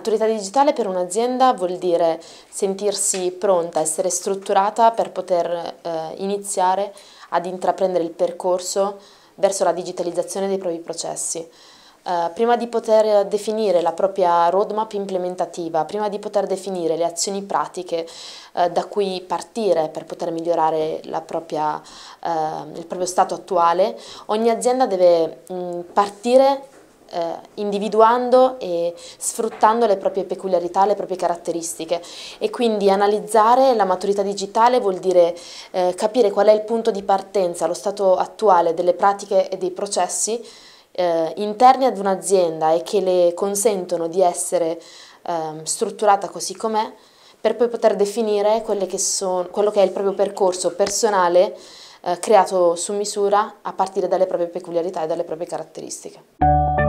Maturità digitale per un'azienda vuol dire sentirsi pronta, essere strutturata per poter eh, iniziare ad intraprendere il percorso verso la digitalizzazione dei propri processi. Eh, prima di poter definire la propria roadmap implementativa, prima di poter definire le azioni pratiche eh, da cui partire per poter migliorare propria, eh, il proprio stato attuale, ogni azienda deve mh, mm, partire eh, individuando e sfruttando le proprie peculiarità, le proprie caratteristiche e quindi analizzare la maturità digitale vuol dire eh, capire qual è il punto di partenza, lo stato attuale delle pratiche e dei processi eh, interni ad un'azienda e che le consentono di essere ehm, strutturata così com'è per poi poter definire che sono, quello che è il proprio percorso personale eh, creato su misura a partire dalle proprie peculiarità e dalle proprie caratteristiche.